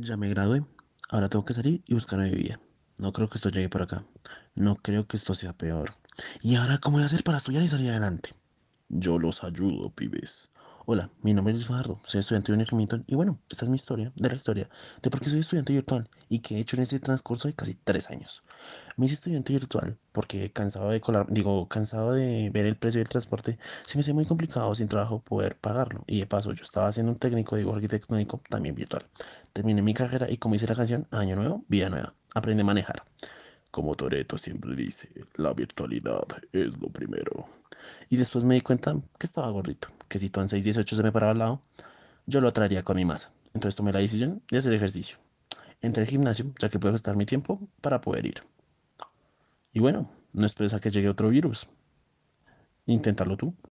Ya me gradué, ahora tengo que salir y buscar mi vida. No creo que esto llegue por acá. No creo que esto sea peor. ¿Y ahora cómo voy a hacer para estudiar y salir adelante? Yo los ayudo, pibes. Hola, mi nombre es Fajardo, soy estudiante de un y bueno, esta es mi historia de la historia de por qué soy estudiante virtual y que he hecho en este transcurso de casi tres años. Me hice estudiante virtual porque cansado de colar, digo, cansado de ver el precio del transporte, se me hacía muy complicado sin trabajo poder pagarlo y de paso yo estaba haciendo un técnico, digo, arquitectónico, también virtual. Terminé mi carrera y como hice la canción, año nuevo, vida nueva, aprende a manejar. Como Toreto siempre dice, la virtualidad es lo primero. Y después me di cuenta que estaba gordito, que si en 618 se me paraba al lado, yo lo atraería con mi masa. Entonces tomé la decisión de hacer ejercicio. Entré al gimnasio, ya que puedo gastar mi tiempo para poder ir. Y bueno, no esperes a que llegue otro virus. Inténtalo tú.